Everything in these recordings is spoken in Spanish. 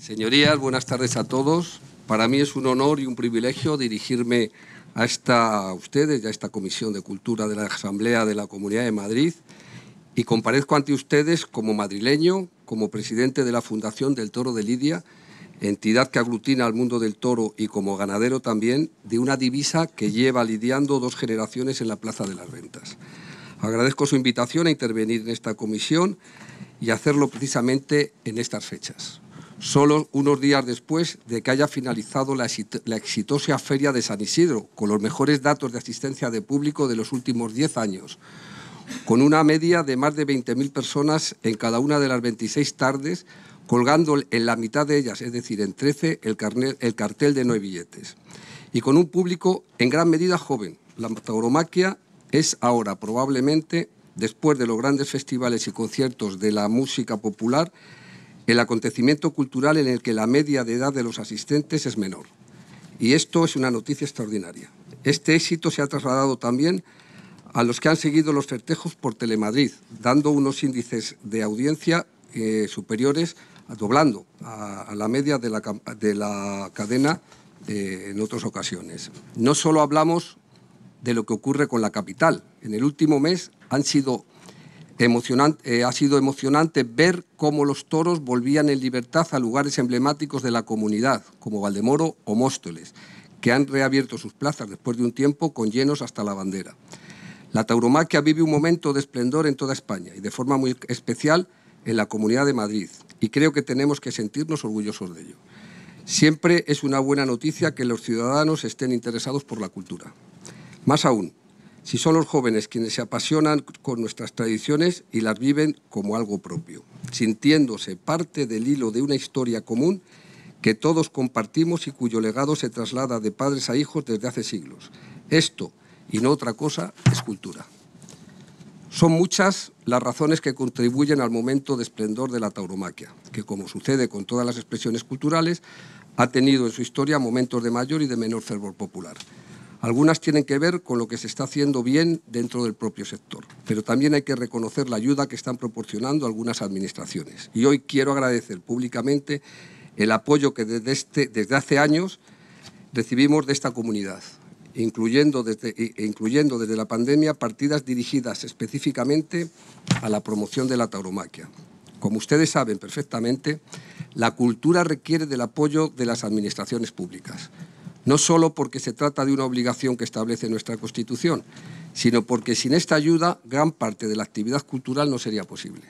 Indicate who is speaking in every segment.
Speaker 1: Señorías, buenas tardes a todos. Para mí es un honor y un privilegio dirigirme a, esta, a ustedes, a esta Comisión de Cultura de la Asamblea de la Comunidad de Madrid, y comparezco ante ustedes como madrileño, como presidente de la Fundación del Toro de Lidia, entidad que aglutina al mundo del toro y como ganadero también de una divisa que lleva lidiando dos generaciones en la Plaza de las Ventas. Agradezco su invitación a intervenir en esta comisión y hacerlo precisamente en estas fechas solo unos días después de que haya finalizado la, exitosa Feria de San Isidro, con los mejores datos de asistencia de público de los últimos 10 años, con una media de más de 20.000 personas en cada una de las 26 tardes, colgando en la mitad de ellas, es decir, en 13, el, el cartel de nueve billetes, y con un público en gran medida joven. La tauromaquia es ahora probablemente, después de los grandes festivales y conciertos de la música popular, el acontecimiento cultural en el que la media de edad de los asistentes es menor. Y esto es una noticia extraordinaria. Este éxito se ha trasladado también a los que han seguido los certejos por Telemadrid, dando unos índices de audiencia eh, superiores, doblando a, la media de la, cadena eh, en otras ocasiones. No solo hablamos de lo que ocurre con la capital. En el último mes han sido Emocionante, eh, ha sido emocionante ver cómo los toros volvían en libertad a lugares emblemáticos de la comunidad, como Valdemoro o Móstoles, que han reabierto sus plazas después de un tiempo con llenos hasta la bandera. La tauromaquia vive un momento de esplendor en toda España y de forma muy especial en la Comunidad de Madrid, y creo que tenemos que sentirnos orgullosos de ello. Siempre es una buena noticia que los ciudadanos estén interesados por la cultura. Más aún, si son los jóvenes quienes se apasionan con nuestras tradiciones y las viven como algo propio, sintiéndose parte del hilo de una historia común que todos compartimos y cuyo legado se traslada de padres a hijos desde hace siglos. Esto, y no otra cosa, es cultura. Son muchas las razones que contribuyen al momento de esplendor de la tauromaquia, que como sucede con todas las expresiones culturales, ha tenido en su historia momentos de mayor y de menor fervor popular. Algunas tienen que ver con lo que se está haciendo bien dentro del propio sector, pero también hay que reconocer la ayuda que están proporcionando algunas administraciones. Y hoy quiero agradecer públicamente el apoyo que desde, este, hace años recibimos de esta comunidad, incluyendo desde, e, e incluyendo desde la pandemia partidas dirigidas específicamente a la promoción de la tauromaquia. Como ustedes saben perfectamente, la cultura requiere del apoyo de las administraciones públicas no solo porque se trata de una obligación que establece nuestra Constitución, sino porque sin esta ayuda gran parte de la actividad cultural no sería posible.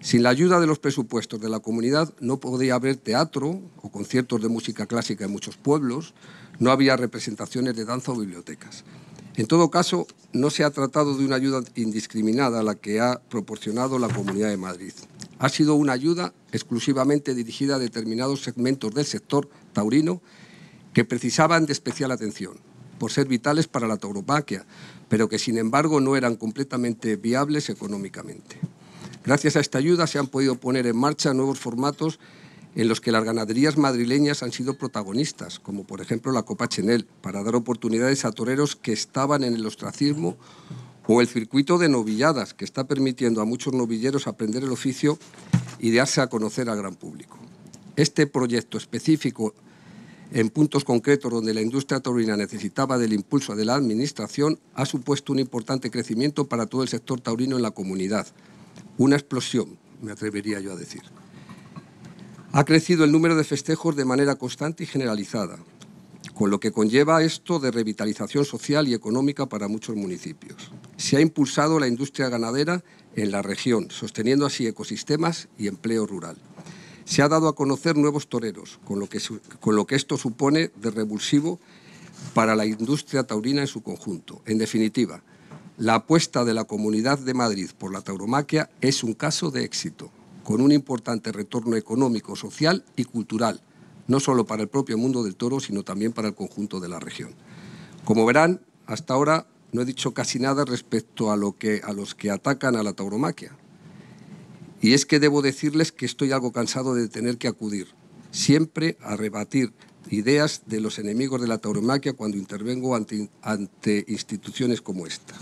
Speaker 1: Sin la ayuda de los presupuestos de la comunidad no podría haber teatro o conciertos de música clásica en muchos pueblos, no había representaciones de danza o bibliotecas. En todo caso, no se ha tratado de una ayuda indiscriminada la que ha proporcionado la Comunidad de Madrid. Ha sido una ayuda exclusivamente dirigida a determinados segmentos del sector taurino que precisaban de especial atención por ser vitales para la tauromaquia, pero que sin embargo no eran completamente viables económicamente. Gracias a esta ayuda se han podido poner en marcha nuevos formatos en los que las ganaderías madrileñas han sido protagonistas, como por ejemplo la Copa Chenel, para dar oportunidades a toreros que estaban en el ostracismo, o el circuito de novilladas, que está permitiendo a muchos novilleros aprender el oficio y darse a conocer al gran público. Este proyecto específico en puntos concretos donde la industria taurina necesitaba del impulso de la Administración, ha supuesto un importante crecimiento para todo el sector taurino en la comunidad. Una explosión, me atrevería yo a decir. Ha crecido el número de festejos de manera constante y generalizada, con lo que conlleva esto de revitalización social y económica para muchos municipios. Se ha impulsado la industria ganadera en la región, sosteniendo así ecosistemas y empleo rural se ha dado a conocer nuevos toreros, con lo que, esto supone de revulsivo para la industria taurina en su conjunto. En definitiva, la apuesta de la Comunidad de Madrid por la tauromaquia es un caso de éxito, con un importante retorno económico, social y cultural, no solo para el propio mundo del toro, sino también para el conjunto de la región. Como verán, hasta ahora no he dicho casi nada respecto a, a los que atacan a la tauromaquia, y es que debo decirles que estoy algo cansado de tener que acudir siempre a rebatir ideas de los enemigos de la tauromaquia cuando intervengo ante, instituciones como esta.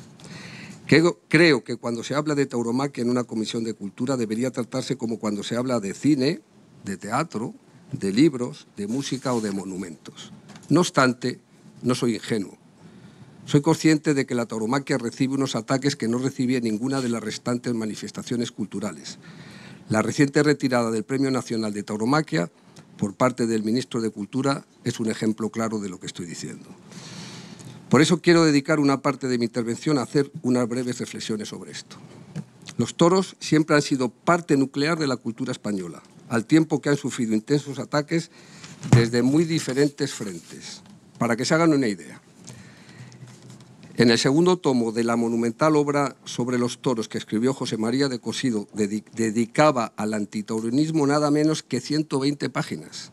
Speaker 1: Creo, creo, que cuando se habla de tauromaquia en una comisión de cultura debería tratarse como cuando se habla de cine, de teatro, de libros, de música o de monumentos. No obstante, no soy ingenuo soy consciente de que la tauromaquia recibe unos ataques que no recibía ninguna de las restantes manifestaciones culturales. La reciente retirada del Premio Nacional de Tauromaquia por parte del ministro de Cultura es un ejemplo claro de lo que estoy diciendo. Por eso quiero dedicar una parte de mi intervención a hacer unas breves reflexiones sobre esto. Los toros siempre han sido parte nuclear de la cultura española, al tiempo que han sufrido intensos ataques desde muy diferentes frentes. Para que se hagan una idea, en el segundo tomo de la monumental obra sobre los toros que escribió José María de Cosido, dedicaba al antitaurinismo nada menos que 120 páginas,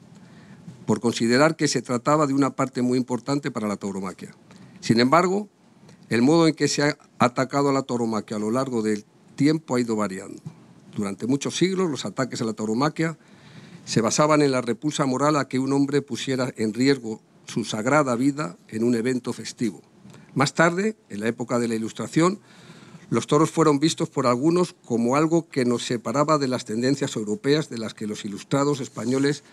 Speaker 1: por considerar que se trataba de una parte muy importante para la tauromaquia. Sin embargo, el modo en que se ha atacado a la tauromaquia a lo largo del tiempo ha ido variando. Durante muchos siglos, los ataques a la tauromaquia se basaban en la repulsa moral a que un hombre pusiera en riesgo su sagrada vida en un evento festivo más tarde, en la época de la Ilustración, los toros fueron vistos por algunos como algo que nos separaba de las tendencias europeas de las que los ilustrados españoles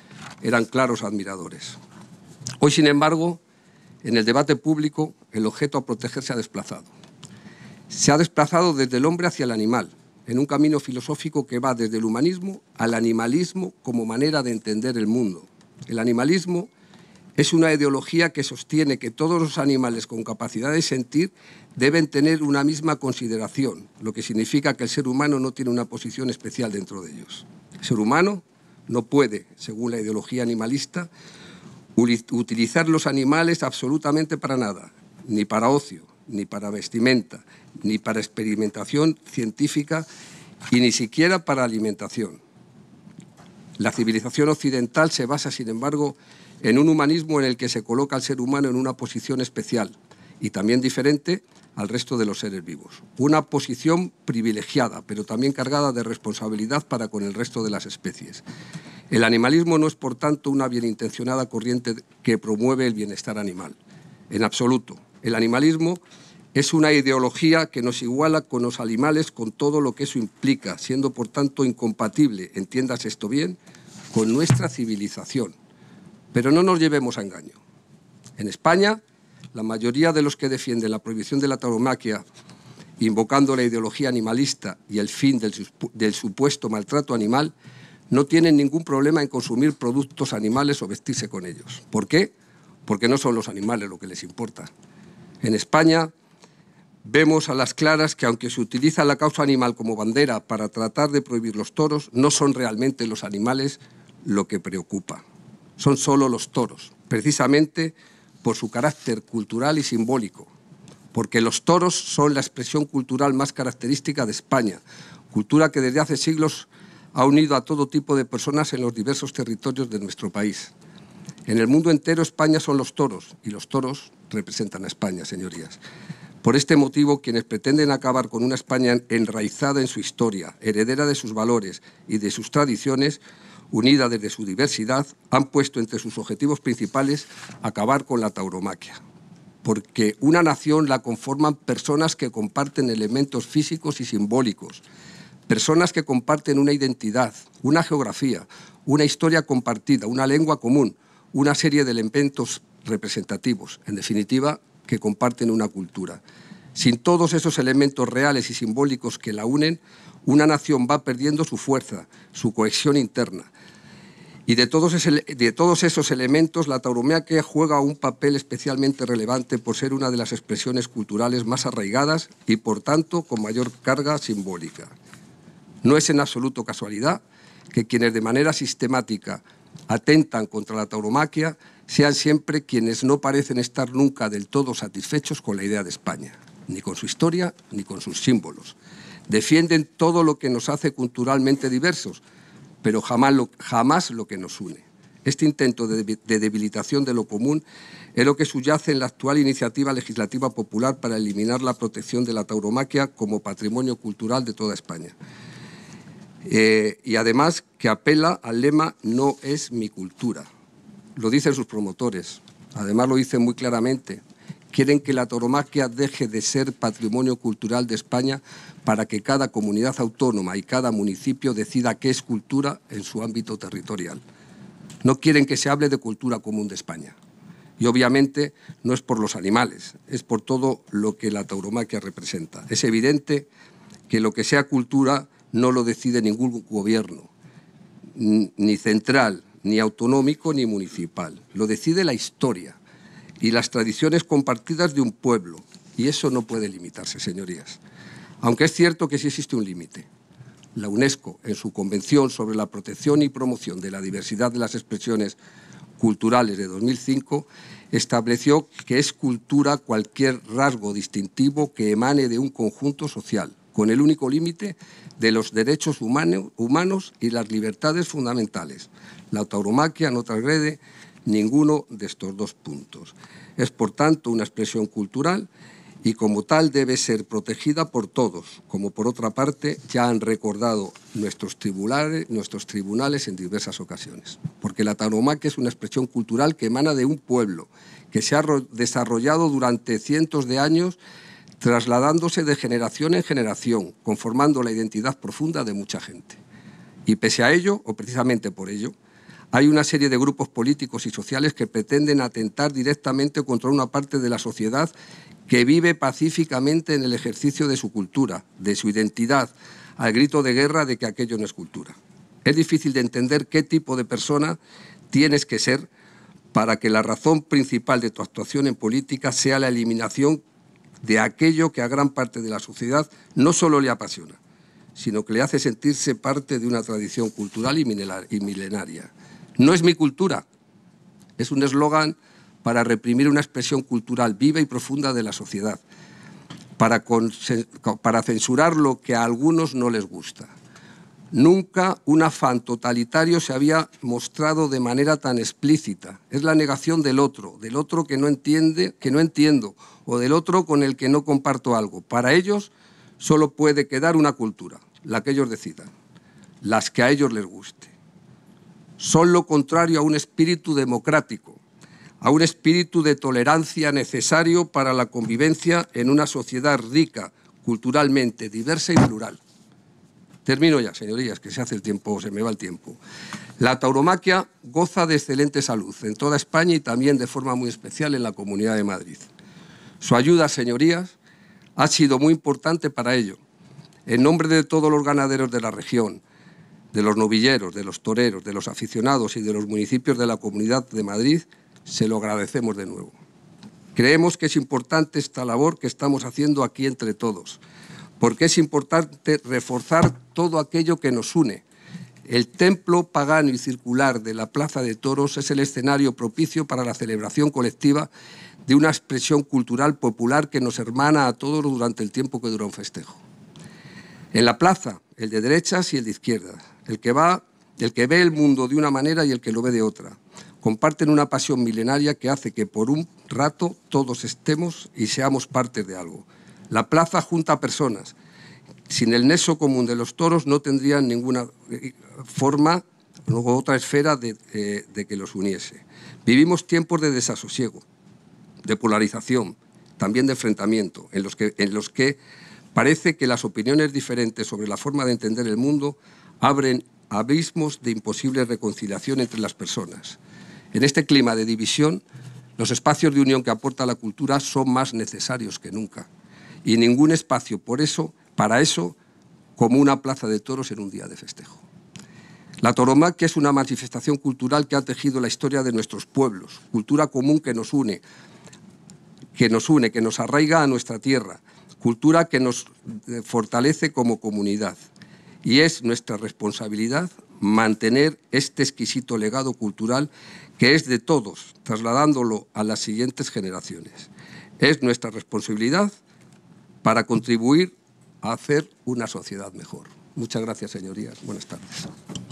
Speaker 1: eran claros admiradores. Hoy, sin embargo, en el debate público, el objeto a proteger se ha desplazado. Se ha desplazado desde el hombre hacia el animal, en un camino filosófico que va desde el humanismo al animalismo como manera de entender el mundo. El animalismo es una ideología que sostiene que todos los animales con capacidad de sentir deben tener una misma consideración, lo que significa que el ser humano no tiene una posición especial dentro de ellos. El ser humano no puede, según la ideología animalista, utilizar los animales absolutamente para nada, ni para ocio, ni para vestimenta, ni para experimentación científica y ni siquiera para alimentación. La civilización occidental se basa, sin embargo, en un humanismo en el que se coloca al ser humano en una posición especial y también diferente al resto de los seres vivos. Una posición privilegiada, pero también cargada de responsabilidad para con el resto de las especies. El animalismo no es, por tanto, una bienintencionada corriente que promueve el bienestar animal, en absoluto. El animalismo es una ideología que nos iguala con los animales con todo lo que eso implica, siendo, por tanto, incompatible, entiendas esto bien, con nuestra civilización pero no nos llevemos a engaño. En España, la mayoría de los que defienden la prohibición de la tauromaquia, invocando la ideología animalista y el fin del, supuesto maltrato animal, no tienen ningún problema en consumir productos animales o vestirse con ellos. ¿Por qué? Porque no son los animales lo que les importa. En España, vemos a las claras que aunque se utiliza la causa animal como bandera para tratar de prohibir los toros, no son realmente los animales lo que preocupa son solo los toros, precisamente por su carácter cultural y simbólico, porque los toros son la expresión cultural más característica de España, cultura que desde hace siglos ha unido a todo tipo de personas en los diversos territorios de nuestro país. En el mundo entero España son los toros y los toros representan a España, señorías. Por este motivo, quienes pretenden acabar con una España enraizada en su historia, heredera de sus valores y de sus tradiciones, unida desde su diversidad, han puesto entre sus objetivos principales acabar con la tauromaquia. Porque una nación la conforman personas que comparten elementos físicos y simbólicos, personas que comparten una identidad, una geografía, una historia compartida, una lengua común, una serie de elementos representativos, en definitiva, que comparten una cultura. Sin todos esos elementos reales y simbólicos que la unen, una nación va perdiendo su fuerza, su cohesión interna, y de todos, esos elementos, la tauromaquia juega un papel especialmente relevante por ser una de las expresiones culturales más arraigadas y, por tanto, con mayor carga simbólica. No es en absoluto casualidad que quienes de manera sistemática atentan contra la tauromaquia sean siempre quienes no parecen estar nunca del todo satisfechos con la idea de España, ni con su historia, ni con sus símbolos. Defienden todo lo que nos hace culturalmente diversos, pero jamás lo, que nos une. Este intento de debilitación de lo común es lo que subyace en la actual iniciativa legislativa popular para eliminar la protección de la tauromaquia como patrimonio cultural de toda España. Eh, y además que apela al lema no es mi cultura. Lo dicen sus promotores, además lo dicen muy claramente, Quieren que la tauromaquia deje de ser patrimonio cultural de España para que cada comunidad autónoma y cada municipio decida qué es cultura en su ámbito territorial. No quieren que se hable de cultura común de España. Y obviamente no es por los animales, es por todo lo que la tauromaquia representa. Es evidente que lo que sea cultura no lo decide ningún gobierno, ni central, ni autonómico, ni municipal. Lo decide la historia, y las tradiciones compartidas de un pueblo. Y eso no puede limitarse, señorías. Aunque es cierto que sí existe un límite. La UNESCO, en su Convención sobre la Protección y Promoción de la Diversidad de las Expresiones Culturales de 2005, estableció que es cultura cualquier rasgo distintivo que emane de un conjunto social, con el único límite de los derechos humanos y las libertades fundamentales. La tauromaquia no transgrede ninguno de estos dos puntos. Es, por tanto, una expresión cultural y como tal debe ser protegida por todos, como por otra parte ya han recordado nuestros tribunales, en diversas ocasiones. Porque la tauromaquia es una expresión cultural que emana de un pueblo que se ha desarrollado durante cientos de años trasladándose de generación en generación, conformando la identidad profunda de mucha gente. Y pese a ello, o precisamente por ello, hay una serie de grupos políticos y sociales que pretenden atentar directamente contra una parte de la sociedad que vive pacíficamente en el ejercicio de su cultura, de su identidad, al grito de guerra de que aquello no es cultura. Es difícil de entender qué tipo de persona tienes que ser para que la razón principal de tu actuación en política sea la eliminación de aquello que a gran parte de la sociedad no solo le apasiona, sino que le hace sentirse parte de una tradición cultural y milenaria. No es mi cultura. Es un eslogan para reprimir una expresión cultural viva y profunda de la sociedad, para, censurar lo que a algunos no les gusta. Nunca un afán totalitario se había mostrado de manera tan explícita. Es la negación del otro, del otro que no entiende, que no entiendo, o del otro con el que no comparto algo. Para ellos solo puede quedar una cultura, la que ellos decidan, las que a ellos les gusten son lo contrario a un espíritu democrático, a un espíritu de tolerancia necesario para la convivencia en una sociedad rica, culturalmente diversa y plural. Termino ya, señorías, que se hace el tiempo, se me va el tiempo. La tauromaquia goza de excelente salud en toda España y también de forma muy especial en la Comunidad de Madrid. Su ayuda, señorías, ha sido muy importante para ello. En nombre de todos los ganaderos de la región, de los novilleros, de los toreros, de los aficionados y de los municipios de la Comunidad de Madrid, se lo agradecemos de nuevo. Creemos que es importante esta labor que estamos haciendo aquí entre todos, porque es importante reforzar todo aquello que nos une. El templo pagano y circular de la Plaza de Toros es el escenario propicio para la celebración colectiva de una expresión cultural popular que nos hermana a todos durante el tiempo que dura un festejo. En la plaza, el de derechas y el de izquierdas, el que va, el que ve el mundo de una manera y el que lo ve de otra. Comparten una pasión milenaria que hace que por un rato todos estemos y seamos parte de algo. La plaza junta a personas. Sin el nexo común de los toros no tendrían ninguna eh, forma o otra esfera eh, de, que los uniese. Vivimos tiempos de desasosiego, de polarización, también de enfrentamiento, en los que parece que las opiniones diferentes sobre la forma de entender el mundo abren abismos de imposible reconciliación entre las personas. En este clima de división, los espacios de unión que aporta la cultura son más necesarios que nunca. Y ningún espacio por eso, para eso, como una plaza de toros en un día de festejo. La toromaquia es una manifestación cultural que ha tejido la historia de nuestros pueblos, cultura común que nos une, que nos une, que nos arraiga a nuestra tierra, cultura que nos eh, fortalece como comunidad y es nuestra responsabilidad mantener este exquisito legado cultural que es de todos, trasladándolo a las siguientes generaciones. Es nuestra responsabilidad para contribuir a hacer una sociedad mejor. Muchas gracias, señorías. Buenas tardes.